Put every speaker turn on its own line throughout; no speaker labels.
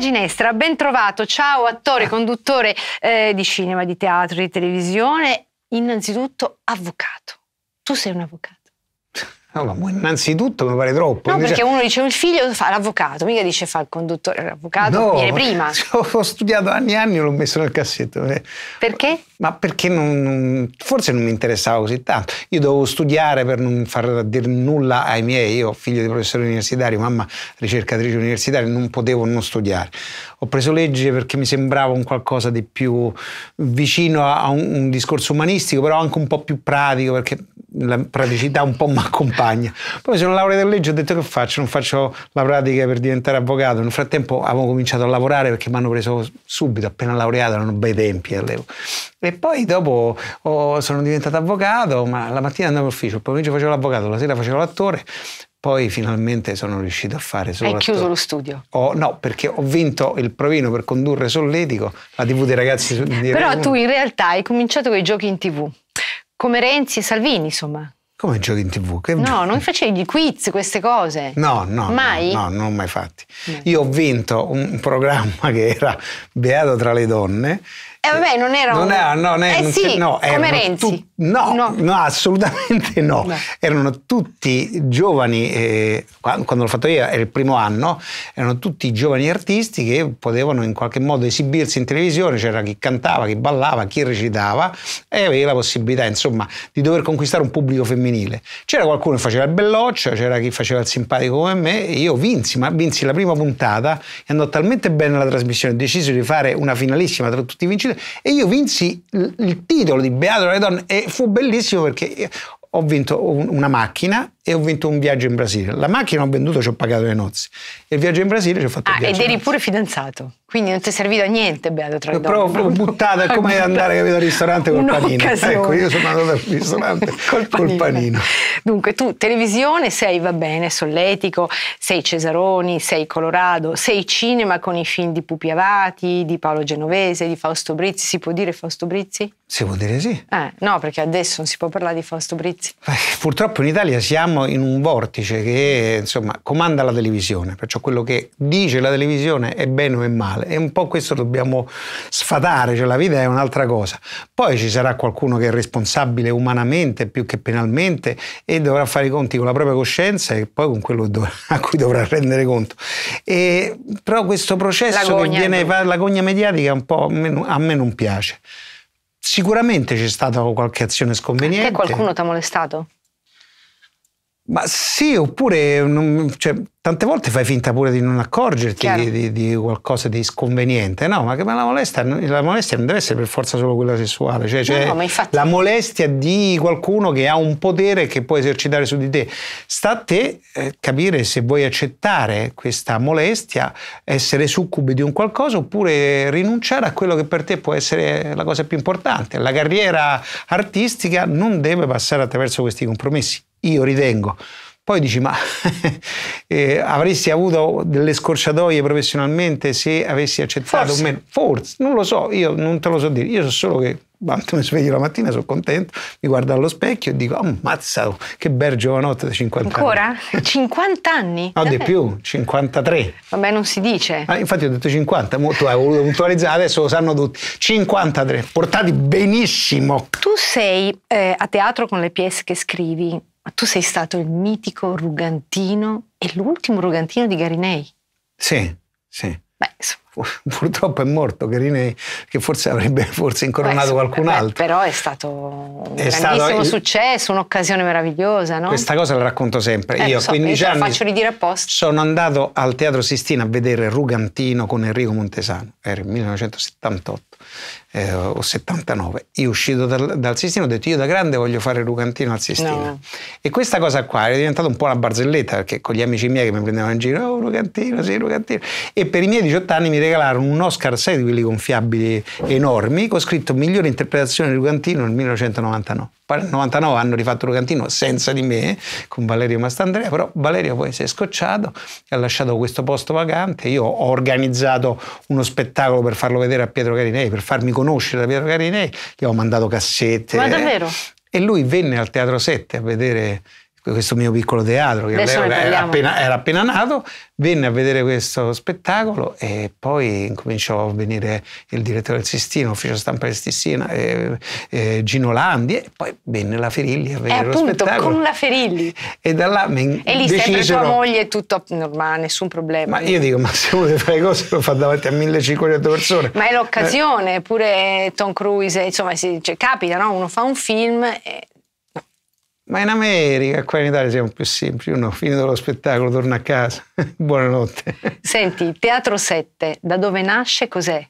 Ginestra, ben trovato. Ciao attore, conduttore eh, di cinema, di teatro, di televisione, innanzitutto avvocato. Tu sei un avvocato.
No, innanzitutto mi pare troppo. No, perché dice...
uno dice il figlio fa l'avvocato, mica dice fa il conduttore, l'avvocato no, viene prima.
Ho studiato anni e anni e l'ho messo nel cassetto. Eh, perché? Ma perché non, forse non mi interessava così tanto. Io dovevo studiare per non far dire nulla ai miei, io figlio di professore universitario, mamma ricercatrice universitaria, non potevo non studiare. Ho preso legge perché mi sembrava un qualcosa di più vicino a un, un discorso umanistico, però anche un po' più pratico, perché la praticità un po' mi accompagna. Poi sono laureato in legge ho detto che faccio, non faccio la pratica per diventare avvocato. Nel frattempo avevo cominciato a lavorare perché mi hanno preso subito, appena laureato, erano bei tempi all'epoca. E poi dopo oh, sono diventato avvocato, ma la mattina andavo all'ufficio, il pomeriggio facevo l'avvocato, la sera facevo l'attore, poi finalmente sono riuscito a fare solo. Hai chiuso lo studio? Oh, no, perché ho vinto il provino per condurre Solletico, la TV dei ragazzi. Di Però tu
in realtà hai cominciato con i giochi in TV. Come Renzi e Salvini, insomma.
Come giochi in tv? Che no, non
facevi quiz, queste cose.
No, no. Mai? No, no non ho mai fatti. No. Io ho vinto un programma che era Beato tra le donne
eh vabbè, non era un... non è, eh, no, come Renzi.
No, no, assolutamente no. no. Erano tutti giovani, eh, quando l'ho fatto io era il primo anno, erano tutti giovani artisti che potevano in qualche modo esibirsi in televisione, c'era chi cantava, chi ballava, chi recitava e aveva la possibilità, insomma, di dover conquistare un pubblico femminile. C'era qualcuno che faceva il belloccio, c'era chi faceva il simpatico come me e io vinsi, ma vinsi la prima puntata e andò talmente bene la trasmissione, ho deciso di fare una finalissima tra tutti i vincitori difficile. E io vinsi il titolo di Beato delle e fu bellissimo perché ho vinto una macchina e ho vinto un viaggio in Brasile. La macchina ho venduto, ci ho pagato le nozze. E il viaggio in Brasile ci ho fatto ah, il viaggio. ed eri
pure fidanzato, quindi non ti è servito a niente, Beato, tra le Però proprio
buttata, è come andare capito, al ristorante col panino. Ecco, io sono andato al ristorante col, panino. col panino.
Dunque, tu televisione sei, va bene, solletico, sei Cesaroni, sei Colorado, sei cinema con i film di Pupi Avati, di Paolo Genovese, di Fausto Brizzi. Si può dire Fausto Brizzi?
Si può dire sì.
Eh, no, perché adesso non si può parlare di Fausto Brizzi.
Eh, purtroppo in Italia siamo siamo in un vortice che insomma, comanda la televisione, perciò quello che dice la televisione è bene o è male e un po' questo dobbiamo sfatare, cioè la vita è un'altra cosa. Poi ci sarà qualcuno che è responsabile umanamente più che penalmente e dovrà fare i conti con la propria coscienza e poi con quello a cui dovrà rendere conto. E, però questo processo che viene la gogna mediatica un po' a me non piace. Sicuramente c'è stata qualche azione sconveniente. Perché qualcuno
ti ha molestato?
Ma sì, oppure non, cioè, tante volte fai finta pure di non accorgerti di, di, di, qualcosa di sconveniente, no? Ma, ma la, molestia, la, molestia, non deve essere per forza solo quella sessuale, cioè, cioè no, no, infatti... la molestia di qualcuno che ha un potere che può esercitare su di te. Sta a te eh, capire se vuoi accettare questa molestia, essere succubi di un qualcosa oppure rinunciare a quello che per te può essere la cosa più importante. La carriera artistica non deve passare attraverso questi compromessi io ritengo. Poi dici, ma eh, avresti avuto delle scorciatoie professionalmente se avessi accettato Forse. o meno? Forse, non lo so, io non te lo so dire. Io so solo che quando mi sveglio la mattina sono contento, mi guardo allo specchio e dico, ammazza, che bel giovanotto da 50 Ancora?
anni. Ancora? 50 anni? No, Davvero? di eh. più,
53.
Vabbè, non si dice. Ah,
infatti ho detto 50, tu hai voluto puntualizzare, adesso lo sanno tutti. 53, portati benissimo.
Tu sei eh, a teatro con le pièce che scrivi, tu sei stato il mitico Rugantino e l'ultimo Rugantino di Garinei.
Sì, sì. Beh, Purtroppo è morto Garinei, che forse avrebbe forse incoronato beh, qualcun beh,
altro. però è stato un
è stato il...
successo, un'occasione meravigliosa. No? Questa
cosa la racconto sempre. Eh, io so, 15 anni faccio ridire apposta. sono andato al Teatro Sistina a vedere Rugantino con Enrico Montesano, era il 1978 eh, o 79, io uscito dal, dal, Sistino ho detto io da grande voglio fare Rugantino al Sistino. No. E questa cosa qua è diventata un po' una barzelletta perché con gli amici miei che mi prendevano in giro, oh Lucantino, sì Lucantino. E per i miei 18 anni mi regalarono un Oscar 6 di quelli gonfiabili enormi, con scritto migliore interpretazione di Rugantino nel 1999. 99 hanno rifatto Rugantino senza di me, con Valerio Mastandrea, però Valerio poi si è scocciato e ha lasciato questo posto vacante. Io ho organizzato uno spettacolo per farlo vedere a Pietro Carinei, per farmi conoscere da Piero Carinei, gli ho mandato cassette. Ma davvero? E lui venne al Teatro 7 a vedere questo mio piccolo teatro che era appena, era appena, nato, venne a vedere questo spettacolo e poi incominciò a venire il direttore del Sistino, l'ufficio stampa del Sistino, e, e Gino Landi e poi venne la Ferilli a vedere e lo appunto, spettacolo. con la Ferilli. E
da là mi E lì decisero, sempre tua moglie tutto normale, nessun problema. Ma io dico,
ma se uno deve fare cose lo fa davanti a 1500 persone. Ma è eh. l'occasione,
eh. pure Tom Cruise, insomma, si, cioè, capita, no? uno fa un film... E,
ma in America, qua in Italia siamo più semplici, uno finito lo spettacolo torna a casa, buonanotte.
Senti, Teatro 7, da dove nasce, cos'è?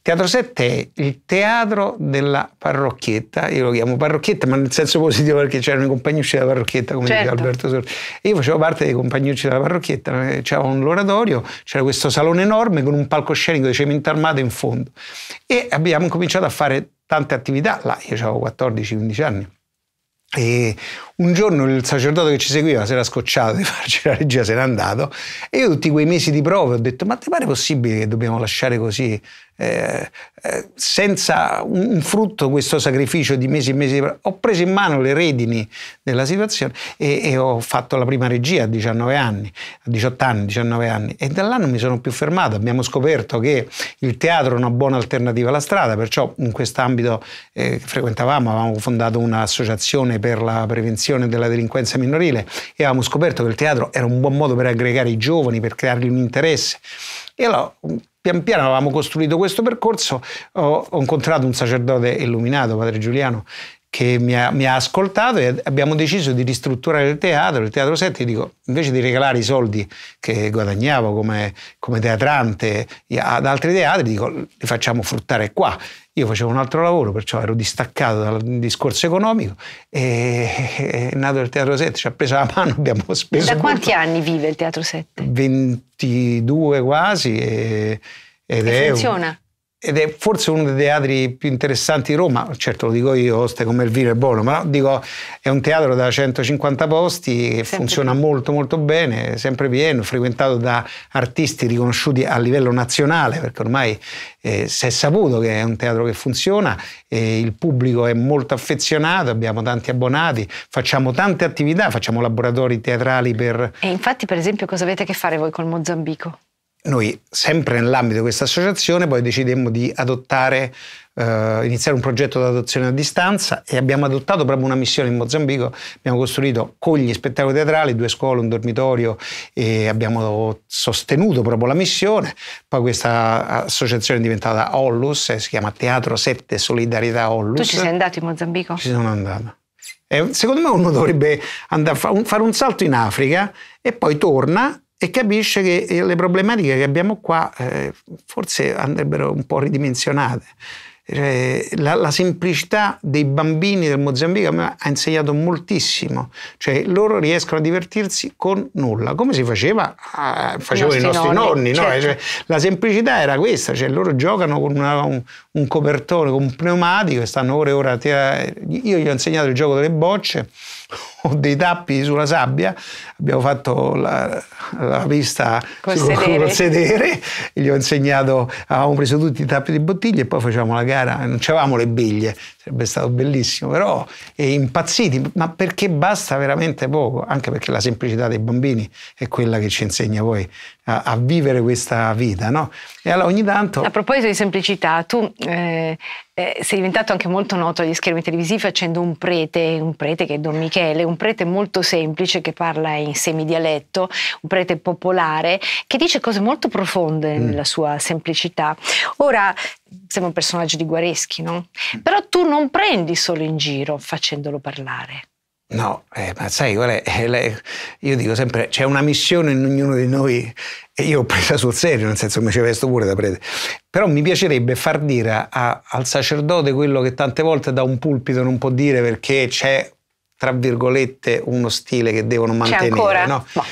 Teatro 7 è il teatro della parrocchietta, io lo chiamo parrocchietta, ma nel senso positivo perché c'erano i compagnucci della parrocchietta, come certo. diceva Alberto Sordi. Io facevo parte dei compagnucci della parrocchietta, c'era un oratorio, c'era questo salone enorme con un palcoscenico di cemento armato in fondo e abbiamo cominciato a fare tante attività là, io avevo 14-15 anni e un giorno il sacerdote che ci seguiva si era scocciato di farci la regia, se n'è andato e io tutti quei mesi di prove ho detto ma ti pare possibile che dobbiamo lasciare così eh, eh, senza un frutto questo sacrificio di mesi e mesi. Ho preso in mano le redini della situazione e, e, ho fatto la prima regia a 19 anni, a 18 anni, 19 anni e da là non mi sono più fermato. Abbiamo scoperto che il teatro è una buona alternativa alla strada, perciò in quest'ambito eh, frequentavamo avevamo fondato un'associazione per la prevenzione della delinquenza minorile e avevamo scoperto che il teatro era un buon modo per aggregare i giovani, per creargli un interesse. E allora pian piano avevamo costruito questo percorso, ho, ho incontrato un sacerdote illuminato, padre Giuliano, che mi ha, mi ha, ascoltato e abbiamo deciso di ristrutturare il teatro, il teatro 7, dico, invece di regalare i soldi che guadagnavo come, come teatrante ad altri teatri, dico, li facciamo fruttare qua. Io facevo un altro lavoro, perciò ero distaccato dal discorso economico e è nato il Teatro 7, ci ha preso la mano, abbiamo speso... Da molto.
quanti anni vive il Teatro 7?
22 quasi e, ed e è... Funziona? Un, ed è forse uno dei teatri più interessanti di Roma, certo lo dico io, oste come il vino è buono, ma dico è un teatro da 150 posti che sempre funziona pieno. molto molto bene, sempre pieno, frequentato da artisti riconosciuti a livello nazionale, perché ormai eh, si è saputo che è un teatro che funziona, eh, il pubblico è molto affezionato, abbiamo tanti abbonati, facciamo tante attività, facciamo laboratori teatrali per...
E infatti per esempio cosa avete a che fare voi col Mozambico?
noi, sempre nell'ambito di questa associazione, poi decidemmo di adottare, eh, iniziare un progetto di adozione a distanza e abbiamo adottato proprio una missione in Mozambico. Abbiamo costruito con gli spettacoli teatrali due scuole, un dormitorio e abbiamo sostenuto proprio la missione. Poi questa associazione è diventata Ollus, eh, si chiama Teatro 7 Solidarietà Ollus. Tu ci sei
andato in Mozambico? Ci
sono andato. secondo me uno dovrebbe andare a fare un salto in Africa e poi torna e capisce che eh, le problematiche che abbiamo qua eh, forse andrebbero un po' ridimensionate. Cioè, la, la, semplicità dei bambini del Mozambico a ha insegnato moltissimo, cioè loro riescono a divertirsi con nulla, come si faceva, ah, facevano i nostri, nonni, nonni cioè, certo. no? cioè, la semplicità era questa, cioè loro giocano con una, un, un, copertone, con un pneumatico e stanno ore e ore a tirare. Io gli ho insegnato il gioco delle bocce o dei tappi sulla sabbia, abbiamo fatto la, la pista col, sul, sedere. col sedere, gli ho insegnato, avevamo preso tutti i tappi di bottiglie e poi facevamo la gara, non avevamo le biglie, sarebbe stato bellissimo, però impazziti, ma perché basta veramente poco, anche perché la semplicità dei bambini è quella che ci insegna poi a, a vivere questa vita. No? E allora ogni tanto... A
proposito di semplicità, tu eh, eh, sei diventato anche molto noto agli schermi televisivi facendo un prete, un prete che è Don Michele, un prete molto semplice che parla in semidialetto, un prete popolare che dice cose molto profonde mm. nella sua semplicità. Ora, sembra un personaggio di Guareschi, no? Però tu non prendi solo in giro facendolo parlare.
No, eh, ma sai qual è? Eh, io dico sempre, c'è una missione in ognuno di noi e io ho presa sul serio, nel senso che mi ci vesto pure da prete. Però mi piacerebbe far dire a, al sacerdote quello che tante volte da un pulpito non può dire perché c'è, tra virgolette, uno stile che devono mantenere. C'è ancora? No? no.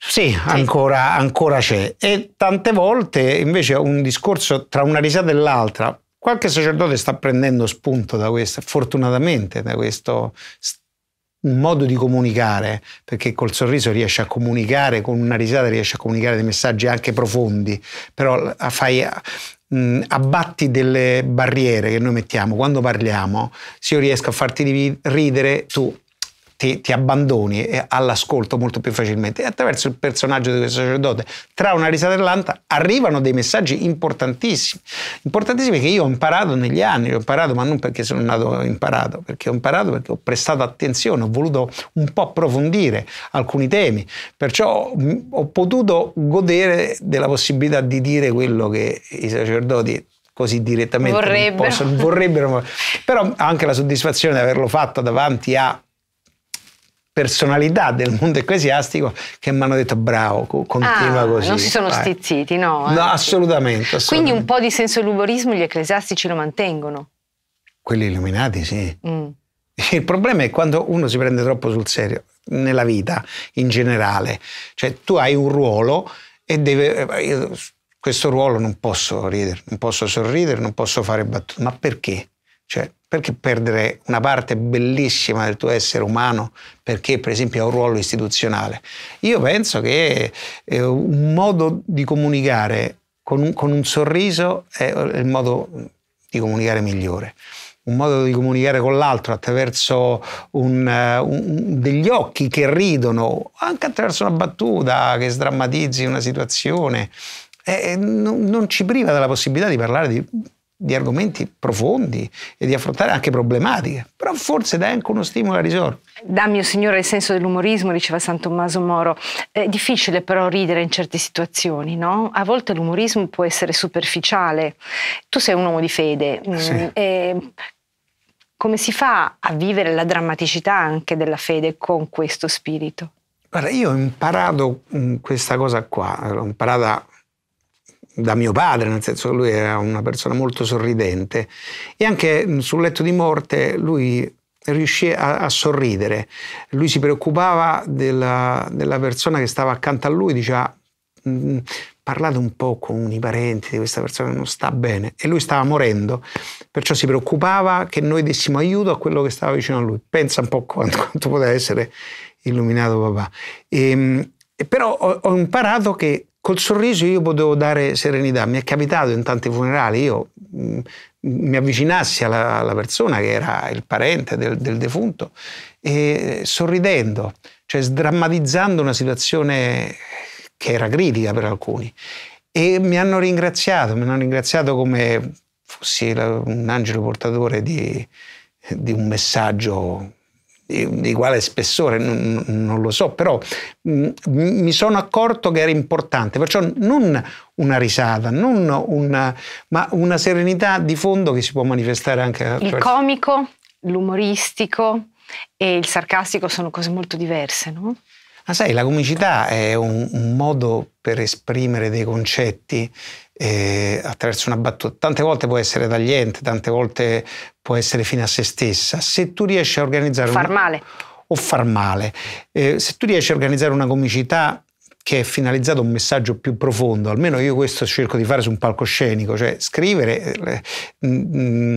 Sì, sì. Ancora, ancora c'è. E tante volte invece un discorso tra una risata e l'altra, Qualche sacerdote sta prendendo spunto da questo, fortunatamente da questo modo di comunicare, perché col sorriso riesce a comunicare, con una risata riesce a comunicare dei messaggi anche profondi, però fai, abbatti delle barriere che noi mettiamo quando parliamo, se io riesco a farti ridere, tu ti, ti abbandoni all'ascolto molto più facilmente. E attraverso il personaggio di questo sacerdote, tra una risata e l'altra, arrivano dei messaggi importantissimi, importantissimi che io ho imparato negli anni, ho imparato ma non perché sono nato imparato, perché ho imparato perché ho prestato attenzione, ho voluto un po' approfondire alcuni temi, perciò mm, ho potuto godere della possibilità di dire quello che i sacerdoti così direttamente vorrebbero, possono, vorrebbero però anche la soddisfazione di averlo fatto davanti a personalità del mondo ecclesiastico che mi hanno detto bravo, continua ah, così. Non si sono vai. Eh. stizziti, no? Eh? No, assolutamente, assolutamente, Quindi
un po' di senso luborismo gli ecclesiastici lo mantengono.
Quelli illuminati, sì. Mm. Il problema è quando uno si prende troppo sul serio nella vita in generale, cioè tu hai un ruolo e deve, eh, io, questo ruolo non posso ridere, non posso sorridere, non posso fare battute, ma perché? Cioè, perché perdere una parte bellissima del tuo essere umano perché per esempio ha un ruolo istituzionale? Io penso che eh, un modo di comunicare con un, con un sorriso è il modo di comunicare migliore un modo di comunicare con l'altro attraverso eh, un, un, degli occhi che ridono, anche attraverso una battuta che sdrammatizzi una situazione, eh, eh non, non, ci priva della possibilità di parlare di di argomenti profondi e di affrontare anche problematiche, però forse dà anche uno stimolo a risorgere.
Dammi, signore, il senso dell'umorismo, diceva San Tommaso Moro. È difficile però ridere in certe situazioni, no? A volte l'umorismo può essere superficiale. Tu sei un uomo di fede. Mm, sì. E come si fa a vivere la drammaticità anche della fede con questo spirito?
Guarda, io ho imparato mm, questa cosa qua, l'ho imparata da mio padre, nel senso che lui era una persona molto sorridente e anche mm, sul letto di morte lui riuscì a, a sorridere, lui si preoccupava della, della, persona che stava accanto a lui, diceva mm, parlate un po' con i parenti di questa persona che non sta bene e lui stava morendo, perciò si preoccupava che noi dessimo aiuto a quello che stava vicino a lui, pensa un po' quanto, quanto poteva essere illuminato papà. Ehm, e, però ho, ho imparato che Col sorriso io potevo dare serenità, mi è capitato in tanti funerali, io mh, mm, mi avvicinassi alla, alla, persona che era il parente del, del defunto e sorridendo, cioè sdrammatizzando una situazione che era critica per alcuni. E mi hanno ringraziato, mi hanno ringraziato come fossi un angelo portatore di, di un messaggio di, quale spessore, non, non, lo so, però mm, mi sono accorto che era importante, perciò non una risata, non una, ma una serenità di fondo che si può manifestare anche... Il
comico, l'umoristico e il sarcastico sono cose molto diverse, no?
Ma sai, la comicità è un, un modo per esprimere dei concetti eh, attraverso una battuta. Tante volte può essere tagliente, tante volte può essere fine a se stessa. Se tu riesci a organizzare... Far un... male. O far male. Eh, se tu riesci a organizzare una comicità che è finalizzato a un messaggio più profondo, almeno io questo cerco di fare su un palcoscenico, cioè scrivere eh, mh, mm, mm,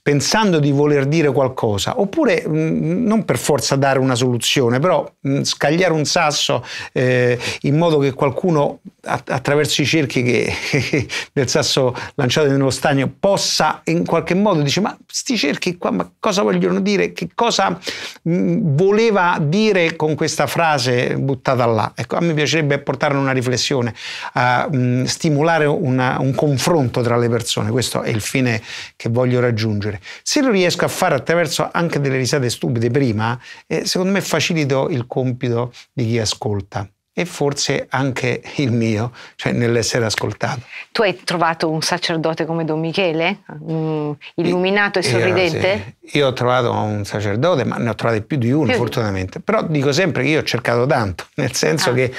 pensando di voler dire qualcosa, oppure mh, mm, non per forza dare una soluzione, però mh, scagliare un sasso eh, in modo che qualcuno attraverso i cerchi che, del sasso lanciato nello stagno possa in qualche modo dire ma sti cerchi qua ma cosa vogliono dire, che cosa voleva dire con questa frase buttata là. Ecco, a me piace piacerebbe portare una riflessione, a mh, stimolare una, un confronto tra le persone, questo è il fine che voglio raggiungere. Se lo riesco a fare attraverso anche delle risate stupide prima, eh, secondo me facilito il compito di chi ascolta e forse anche il mio, cioè nell'essere ascoltato.
Tu hai trovato un sacerdote come Don Michele, mm, illuminato e, sorridente? Io,
sì. io ho trovato un sacerdote, ma ne ho trovati più di uno più. fortunatamente, però dico sempre che io ho cercato tanto, nel senso ah. che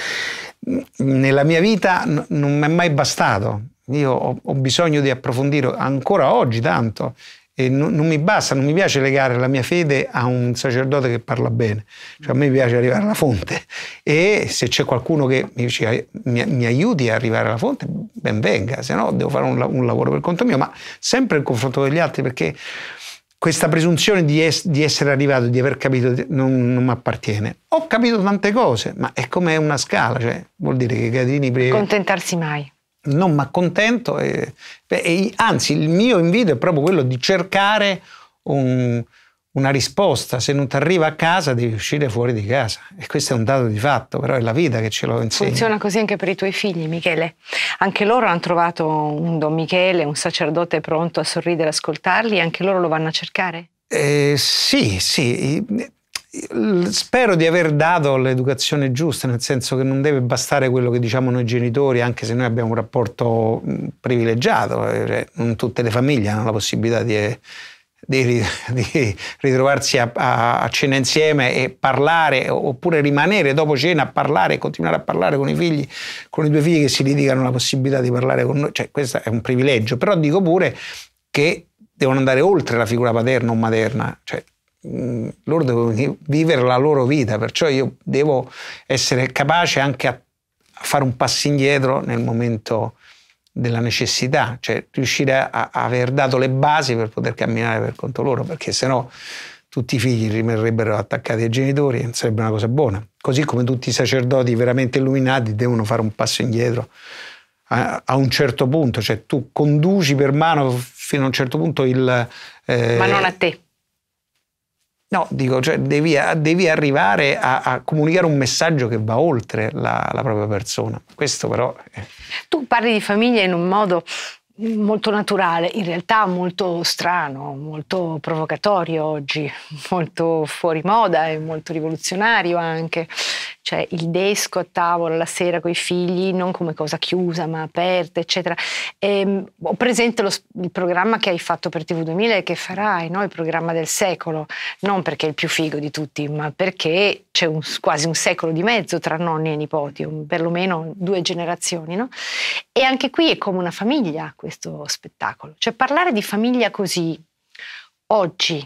mm, nella mia vita non mi è mai bastato, io ho bisogno di approfondire ancora oggi tanto e non, non, mi basta, non mi piace legare la mia fede a un sacerdote che parla bene, cioè, a me piace arrivare alla fonte e se c'è qualcuno che mi, mi, mi aiuti a arrivare alla fonte, ben venga, se no devo fare un, un, lavoro per conto mio, ma sempre in confronto con gli altri perché questa presunzione di, es, di essere arrivato, di aver capito, non, non mi appartiene. Ho capito tante cose, ma è come una scala, cioè, vuol dire che Gadini... Pre... Contentarsi mai non mi accontento e, e, anzi il mio invito è proprio quello di cercare un, una risposta, se non ti arriva a casa devi uscire fuori di casa e questo è un dato di fatto, però è la vita che ce lo insegna. Funziona
così anche per i tuoi figli Michele, anche loro hanno trovato un Don Michele, un sacerdote pronto a sorridere, ascoltarli, anche loro lo vanno a cercare?
Eh, sì, sì, spero di aver dato l'educazione giusta, nel senso che non deve bastare quello che diciamo noi genitori, anche se noi abbiamo un rapporto privilegiato, eh, cioè, non tutte le famiglie hanno la possibilità di, di, di ritrovarsi a, a, a, cena insieme e parlare, oppure rimanere dopo cena a parlare e continuare a parlare con i figli, con i due figli che si litigano la possibilità di parlare con noi, cioè questo è un privilegio, però dico pure che devono andare oltre la figura paterna o materna, cioè Mm, loro devono vivere la loro vita, perciò io devo essere capace anche a fare un passo indietro nel momento della necessità, cioè riuscire a, aver dato le basi per poter camminare per conto loro, perché sennò tutti i figli rimarrebbero attaccati ai genitori e non sarebbe una cosa buona. Così come tutti i sacerdoti veramente illuminati devono fare un passo indietro a, a un certo punto, cioè tu conduci per mano fino a un certo punto il... Eh, Ma non a te No, dico, cioè devi, devi arrivare a, a, comunicare un messaggio che va oltre la, la propria persona. Questo però... È...
Tu parli di famiglia in un modo molto naturale, in realtà molto strano, molto provocatorio oggi, molto fuori moda e molto rivoluzionario anche cioè il desco a tavola la sera con i figli, non come cosa chiusa ma aperta, eccetera. E, ehm, ho presente lo, il programma che hai fatto per TV2000 e che farai, no? il programma del secolo, non perché è il più figo di tutti, ma perché c'è un, quasi un secolo di mezzo tra nonni e nipoti, perlomeno due generazioni. No? E anche qui è come una famiglia questo spettacolo, cioè parlare di famiglia così oggi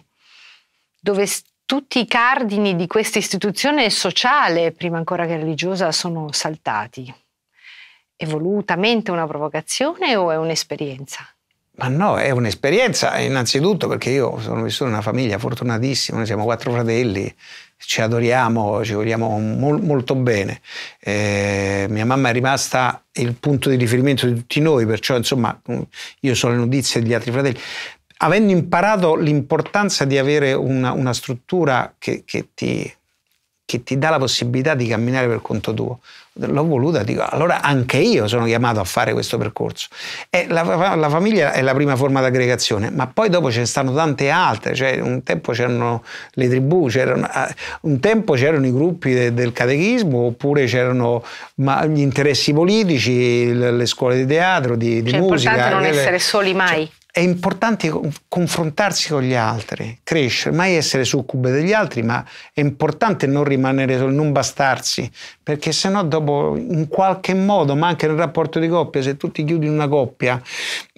dove tutti i cardini di questa istituzione sociale, prima ancora che religiosa, sono saltati? È volutamente una provocazione o è un'esperienza?
Ma no, è un'esperienza innanzitutto perché io sono vissuto in una famiglia fortunatissima, noi siamo quattro fratelli, ci adoriamo, ci vogliamo mol, molto bene. Eh, mia mamma è rimasta il punto di riferimento di tutti noi, perciò insomma io so le notizie degli altri fratelli, avendo imparato l'importanza di avere una, una struttura che, che, ti, che, ti, dà la possibilità di camminare per conto tuo, l'ho voluta, dico, allora anche io sono chiamato a fare questo percorso. La, la, famiglia è la prima forma d'aggregazione, ma poi dopo ce ne stanno tante altre, cioè un tempo c'erano le tribù, c'erano, eh, un tempo c'erano i gruppi de, del catechismo, oppure c'erano ma, gli interessi politici, le, le, scuole di teatro, di, di cioè, musica. È importante non essere
soli cioè mai. Cioè,
è importante confrontarsi con gli altri, crescere, mai essere succube degli altri, ma è importante non rimanere, non bastarsi, perché sennò dopo in qualche modo, ma anche nel rapporto di coppia, se tu ti chiudi in una coppia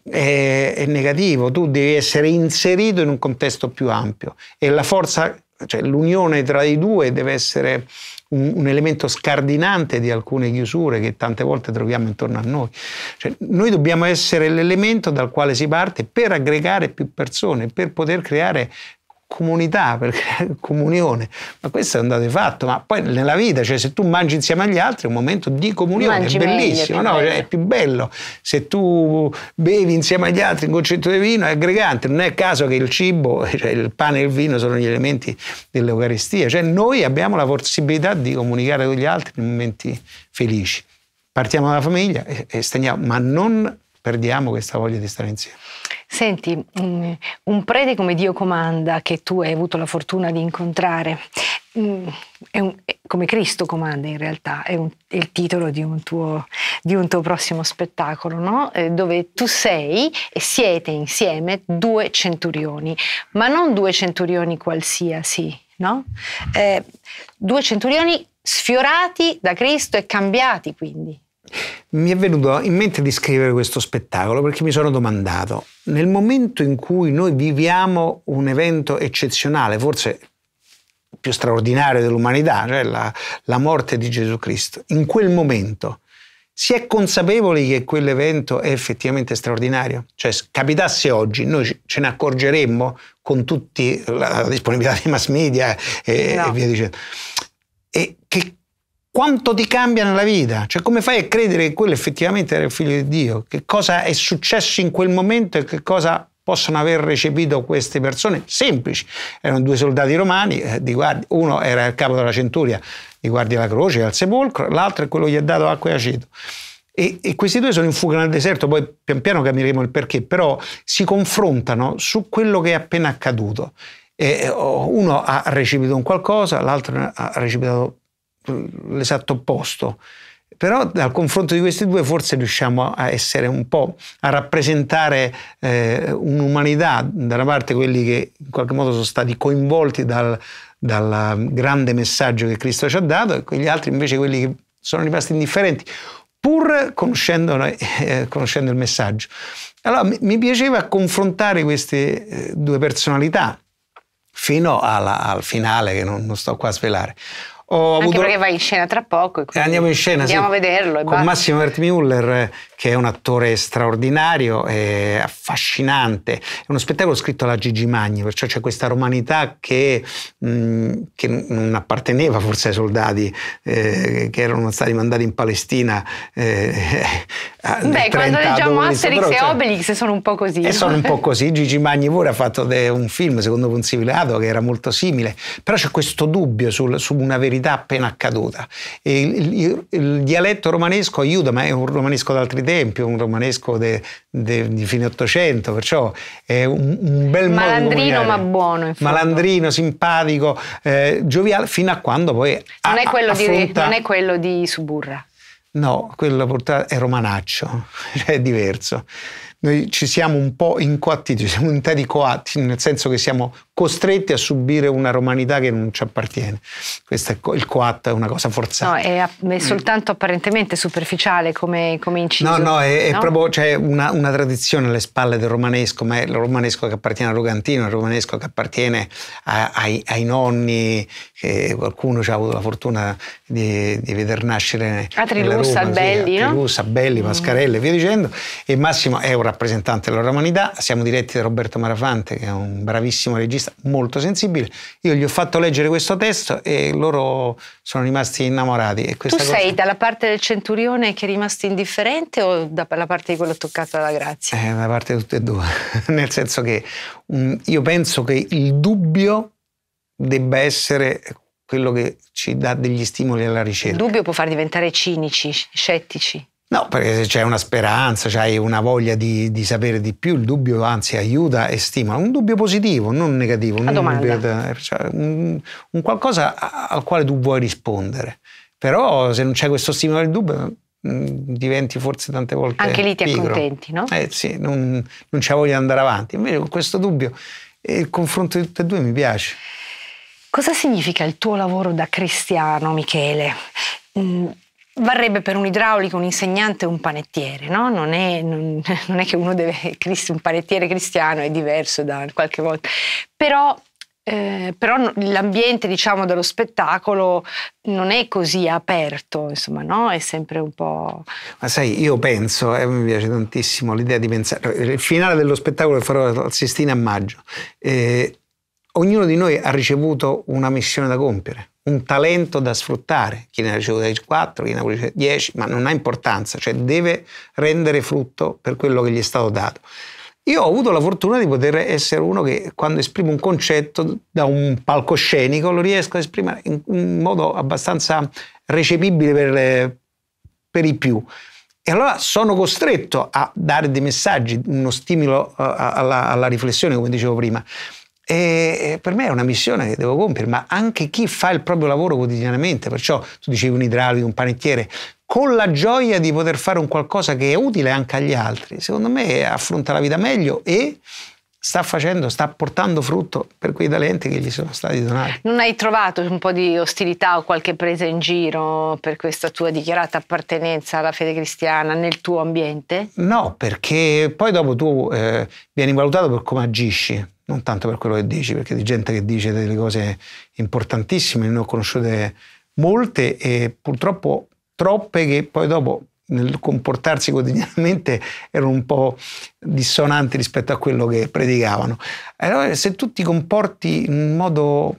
è, è negativo, tu devi essere inserito in un contesto più ampio e la forza, cioè l'unione tra i due deve essere un, un, elemento scardinante di alcune chiusure che tante volte troviamo intorno a noi. Cioè, noi dobbiamo essere l'elemento dal quale si parte per aggregare più persone, per poter creare comunità, perché comunione, ma questo è un dato di fatto, ma poi nella vita, cioè se tu mangi insieme agli altri è un momento di comunione, mangi è bellissimo, meglio, è, più no? cioè, è più bello, se tu bevi insieme agli altri un concetto di vino è aggregante, non è caso che il cibo, cioè il pane e il vino sono gli elementi dell'Eucaristia, cioè noi abbiamo la possibilità di comunicare con gli altri in momenti felici partiamo dalla famiglia e, e stendiamo, ma non perdiamo questa voglia di stare insieme.
Senti, mm, un prete come Dio comanda, che tu hai avuto la fortuna di incontrare, mm, un, come Cristo comanda in realtà, è, un, è il titolo di un, tuo, di un tuo prossimo spettacolo, no? Eh, dove tu sei e siete insieme due centurioni, ma non due centurioni qualsiasi, no? eh, due centurioni sfiorati da Cristo e cambiati quindi
mi è venuto in mente di scrivere questo spettacolo perché mi sono domandato, nel momento in cui noi viviamo un evento eccezionale, forse più straordinario dell'umanità, cioè la, la morte di Gesù Cristo, in quel momento si è consapevoli che quell'evento è effettivamente straordinario? Cioè, capitasse oggi, noi ce ne accorgeremmo con tutta la disponibilità dei mass media e, no. e via dicendo. E che quanto ti cambia nella vita, cioè come fai a credere che quello effettivamente era il figlio di Dio, che cosa è successo in quel momento e che cosa possono aver recepito queste persone semplici. Erano due soldati romani, eh, guardi, uno era il capo della centuria di guardia alla croce, al sepolcro, l'altro è quello che gli ha dato acqua e aceto. E, e, questi due sono in fuga nel deserto, poi pian piano capiremo il perché, però si confrontano su quello che è appena accaduto. E, oh, uno ha recepito un qualcosa, l'altro ha recepito l'esatto opposto. Però dal confronto di questi due forse riusciamo a essere un po' a rappresentare eh, un'umanità, da una parte quelli che in qualche modo sono stati coinvolti dal, dal grande messaggio che Cristo ci ha dato e gli altri invece quelli che sono rimasti indifferenti, pur conoscendo, eh, conoscendo il messaggio. Allora mi piaceva confrontare queste eh, due personalità fino alla, al finale che non, non, sto qua a svelare. Ho Anche avuto... perché
vai in scena tra poco.
E eh, andiamo in scena, Andiamo sì. a
vederlo. con basta. Massimo
Vertmuller eh che è un attore straordinario, è affascinante. È uno spettacolo scritto alla Gigi Magni, perciò c'è questa romanità che, mh, mm, che non apparteneva forse ai soldati eh, che erano stati mandati in Palestina. Eh, Beh, quando leggiamo Asterix e
Obelix sono un po' così. E sono un po'
così. Gigi Magni pure ha fatto de, un film, secondo Ponzivilato, che era molto simile. Però c'è questo dubbio sul, su una verità appena accaduta. Il, il, il, dialetto romanesco aiuta, ma è un romanesco d'altri tempi esempio, un romanesco de, de, di fine Ottocento, perciò è un, un bel Malandrino ma
buono. In Malandrino,
simpatico, eh, gioviale, fino a quando poi...
Non, a, è, quello affronta... di, non è quello di Suburra.
No, quello è romanaccio, è diverso. Noi ci siamo un po' incoatti, ci siamo un po' coatti, nel senso che siamo costretti a subire una romanità che non ci appartiene. Questo è il coatto è una cosa forzata.
No, è, è soltanto apparentemente superficiale come, come inciso. No, no, è, no? è proprio
cioè una, una, tradizione alle spalle del romanesco, ma è il romanesco che appartiene a al è il romanesco che appartiene a, ai, ai, nonni, che qualcuno ci ha avuto la fortuna di, di veder nascere a Trilussa, Belli, sì, no? Belli, mm. Mascarelle e via dicendo. E Massimo è un rappresentante della romanità. Siamo diretti da Roberto Marafante, che è un bravissimo regista regista molto sensibile. Io gli ho fatto leggere questo testo e loro sono rimasti innamorati. tu cosa... sei
dalla parte del centurione che è rimasto indifferente o dalla parte di quello toccato dalla grazia?
Eh, da parte di tutte e due, nel senso che um, io penso che il dubbio debba essere quello che ci dà degli stimoli alla ricerca. Il dubbio può far diventare cinici, scettici. No, perché se c'è una speranza, c'hai una voglia di, di, sapere di più, il dubbio anzi aiuta e stimola. Un dubbio positivo, non negativo. Non un, dubbio, eh, cioè un, un, qualcosa al quale tu vuoi rispondere. Però se non c'è questo stimolo del dubbio, mm, diventi forse tante volte anche lì ti pigro. accontenti no? Eh sì, non, non c'è voglia di andare avanti invece con questo dubbio e eh, il confronto di tutte e due mi piace cosa significa
il tuo lavoro da cristiano Michele? Mm, varrebbe per un idraulico, un insegnante, un panettiere, no? non, è, non, non è, che uno deve, un panettiere cristiano è diverso da qualche volta, però, eh, però l'ambiente diciamo, dello spettacolo non è così aperto, insomma, no? È sempre un po'...
Ma sai, io penso, eh, mi piace tantissimo l'idea di pensare, il finale dello spettacolo che farò al Sistina a maggio, eh, ognuno di noi ha ricevuto una missione da compiere, un talento da sfruttare. Chi ne ha ricevuto 4, chi ne ha ricevuto 10, ma non ha importanza, cioè deve rendere frutto per quello che gli è stato dato. Io ho avuto la fortuna di poter essere uno che quando esprimo un concetto da un palcoscenico lo riesco a esprimere in modo abbastanza recepibile per, per i più. E allora sono costretto a dare dei messaggi, uno stimolo eh, alla, alla riflessione, come dicevo prima. E per me è una missione che devo compiere, ma anche chi fa il proprio lavoro quotidianamente, perciò tu dicevi un idraulico, un panettiere, con la gioia di poter fare un qualcosa che è utile anche agli altri, secondo me affronta la vita meglio e sta facendo, sta portando frutto per quei talenti che gli sono stati donati.
Non hai trovato un po' di ostilità o qualche presa in giro per questa tua dichiarata appartenenza alla fede cristiana nel tuo ambiente?
No, perché poi dopo tu eh, vieni valutato per come agisci non tanto per quello che dici, perché di gente che dice delle cose importantissime, ne ho conosciute molte e purtroppo troppe che poi dopo nel comportarsi quotidianamente erano un po' dissonanti rispetto a quello che predicavano. Allora, se tu ti comporti in modo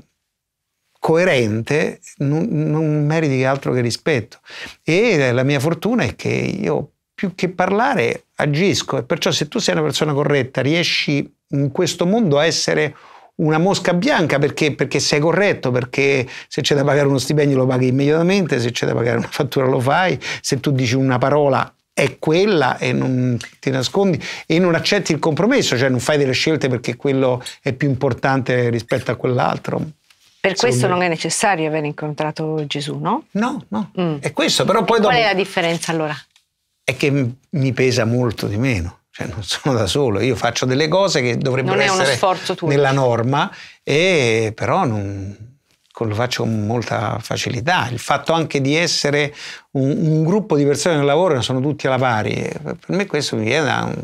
coerente, non, non meriti altro che rispetto. E la mia fortuna è che io più che parlare agisco e perciò se tu sei una persona corretta riesci in questo mondo a essere una mosca bianca perché, perché sei corretto, perché se c'è da pagare uno stipendio lo paghi immediatamente, se c'è da pagare una fattura lo fai, se tu dici una parola è quella e non ti nascondi e non accetti il compromesso, cioè non fai delle scelte perché quello è più importante rispetto a quell'altro.
Per questo non è necessario aver incontrato Gesù, no? No, no,
mm. è questo, però poi Qual dopo... Qual è
la differenza allora?
è che mi pesa molto di meno. Cioè, non sono da solo, io faccio delle cose che dovrebbero essere nella norma, e, però non, lo faccio con molta facilità. Il fatto anche di essere un, un gruppo di persone nel lavoro sono tutti alla pari, per me questo mi viene da,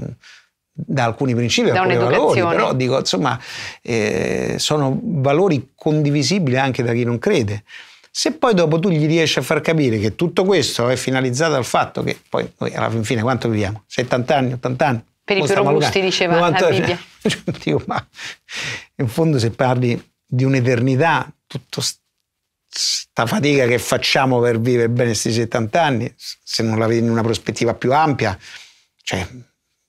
da alcuni principi, da alcuni valori, però dico, insomma, eh, sono valori condivisibili anche da chi non crede. Se poi dopo tu gli riesci a far capire che tutto questo è finalizzato al fatto che poi noi alla fine quanto viviamo? 70 anni, 80 anni? Per i più robusti diceva 90, la Bibbia. Cioè, Dico, ma in fondo se parli di un'eternità, tutta questa fatica che facciamo per vivere bene questi 70 anni, se non la vedi in una prospettiva più ampia, cioè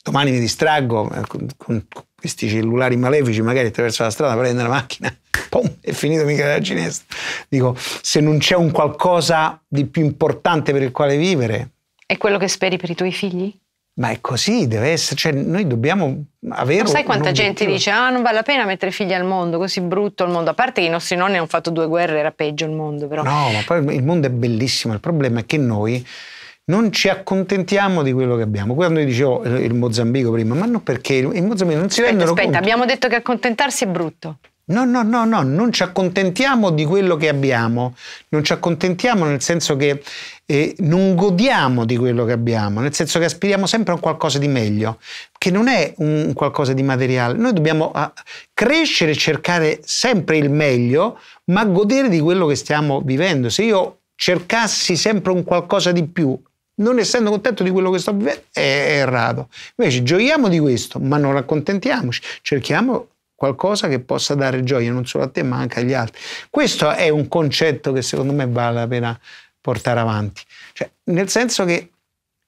domani mi distraggo, eh, con, con, questi cellulari malefici magari attraverso la strada prende la macchina pom, è finito mica dalla ginestra dico se non c'è un qualcosa di più importante per il quale vivere è quello che speri per i tuoi figli? ma è così deve essere cioè noi dobbiamo avere non sai quanta gente dice
ah non vale la pena mettere figli al mondo così brutto il mondo a parte che i nostri nonni hanno fatto due guerre era peggio il mondo però no ma
poi il mondo è bellissimo il problema è che noi non ci accontentiamo di quello che abbiamo. Quando io dicevo il Mozambico prima, ma non perché il Mozambico non si aspetta, rendono aspetta, conto.
abbiamo detto che accontentarsi è brutto.
No, no, no, no, non ci accontentiamo di quello che abbiamo, non ci accontentiamo nel senso che eh, non godiamo di quello che abbiamo, nel senso che aspiriamo sempre a un qualcosa di meglio, che non è un qualcosa di materiale. Noi dobbiamo a, ah, crescere e cercare sempre il meglio, ma godere di quello che stiamo vivendo. Se io cercassi sempre un qualcosa di più non essendo contento di quello che sto vivendo è, è errato. Invece gioiamo di questo, ma non accontentiamoci, cerchiamo qualcosa che possa dare gioia non solo a te ma anche agli altri. Questo è un concetto che secondo me vale la pena portare avanti, cioè, nel senso che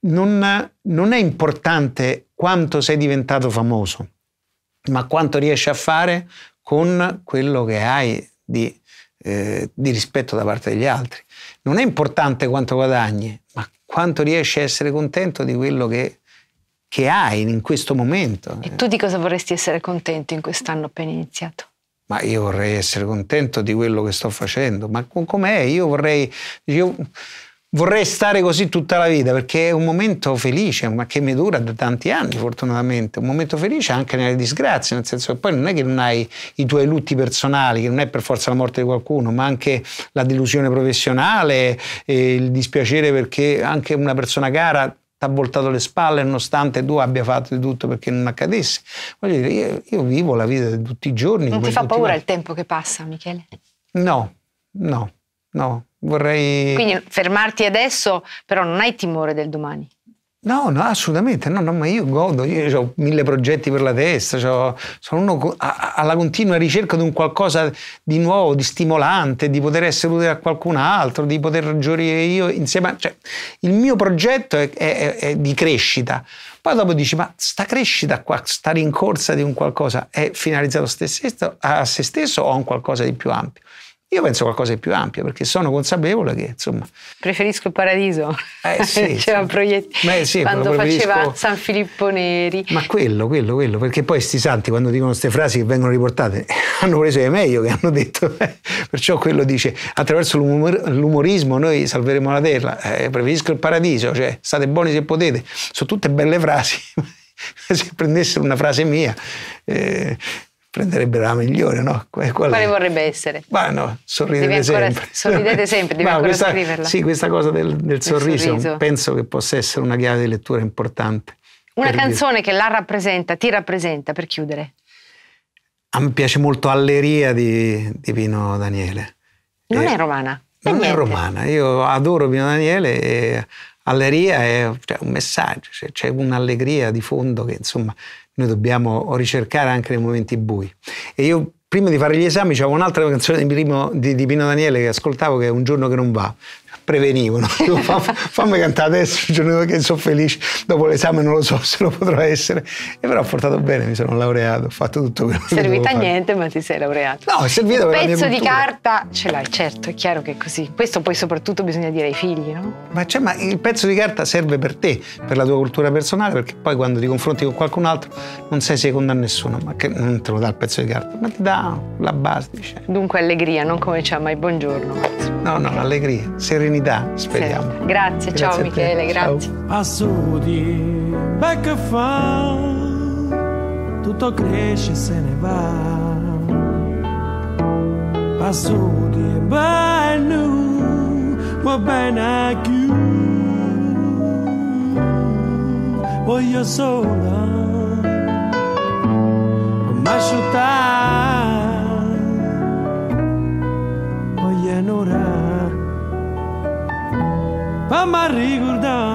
non, non è importante quanto sei diventato famoso, ma quanto riesci a fare con quello che hai di, eh, di rispetto da parte degli altri non è importante quanto guadagni, ma quanto riesci a essere contento di quello che, che hai in questo momento. E
tu di cosa vorresti essere contento in quest'anno appena iniziato?
ma io vorrei essere contento di quello che sto facendo, ma com'è? Io vorrei, io vorrei stare così tutta la vita perché è un momento felice, ma che mi dura da tanti anni fortunatamente, un momento felice anche nelle disgrazie, nel senso che poi non è che non hai i tuoi lutti personali, che non è per forza la morte di qualcuno, ma anche la delusione professionale, il dispiacere perché anche una persona cara ti ha voltato le spalle nonostante tu abbia fatto di tutto perché non accadesse. Voglio dire, io, io vivo la vita di tutti i giorni. Non ti fa paura il
tempo che passa, Michele?
No, no no, vorrei... Quindi
fermarti adesso, però non hai timore del domani?
No, no, assolutamente, no, no, ma io godo, io ho mille progetti per la testa, sono uno alla continua ricerca di un qualcosa di nuovo, di stimolante, di poter essere utile a qualcun altro, di poter ragionare io insieme. cioè, il mio progetto è, è, è, di crescita. Poi dopo dici, ma sta crescita qua, sta rincorsa di un qualcosa è finalizzata a se stesso o a un qualcosa di più ampio? Io penso qualcosa di più ampio perché sono consapevole che insomma.
Preferisco il paradiso.
Eh sì. cioè,
proiett... Beh, sì quando faceva San Filippo Neri.
Ma quello, quello, quello. Perché poi sti santi quando dicono queste frasi che vengono riportate hanno preso di meglio che hanno detto. Eh. Perciò quello dice attraverso l'umor- l'umorismo noi salveremo la terra. Eh, preferisco il paradiso. Cioè state buoni se potete. Sono tutte belle frasi. se prendessero una frase mia. Eh, prenderebbe la migliore, no? Qual Quale
vorrebbe essere? Ma no, sorridete sempre. Sorridete sempre, devi Ma ancora questa, scriverla. Sì,
questa cosa del, del sorriso, sorriso, penso che possa essere una chiave di lettura importante.
Una canzone dire. che la rappresenta, ti rappresenta, per chiudere.
A me piace molto Alleria di, di Pino Daniele.
Non eh, è romana? Non niente. è
romana, io adoro Pino Daniele e Alleria è cioè, un messaggio, cioè, c'è un'allegria di fondo che insomma noi dobbiamo ricercare anche nei momenti bui. E io prima di fare gli esami c'avevo un'altra canzone di, Pino Daniele che ascoltavo che è Un giorno che non va, prevenivano. Dico, fammi cantare adesso, il giorno che sono felice, dopo l'esame non lo so se lo potrò essere. E però ho portato bene, mi sono laureato, ho fatto tutto quello che servita a niente,
ma ti sei laureato. No, è servito per Un pezzo di carta ce l'hai, certo, è chiaro che è così. Questo poi soprattutto bisogna dire ai figli, no?
Ma, cioè, ma il pezzo di carta serve per te, per la tua cultura personale, perché poi quando ti confronti con qualcun altro non sei secondo a nessuno, ma che non te lo dà il pezzo di carta, ma ti dà la base. Dice.
Dunque allegria, non come c'è mai buongiorno.
No, no, allegria, serenità serenità, speriamo. Sì. Certo.
Grazie, grazie, ciao Michele, grazie.
Assudi, beh che fa, tutto cresce e se ne va. Assudi, beh nu, va bene più. Voglio sola, ma asciuttare, voglio innurare. Mamma rigurda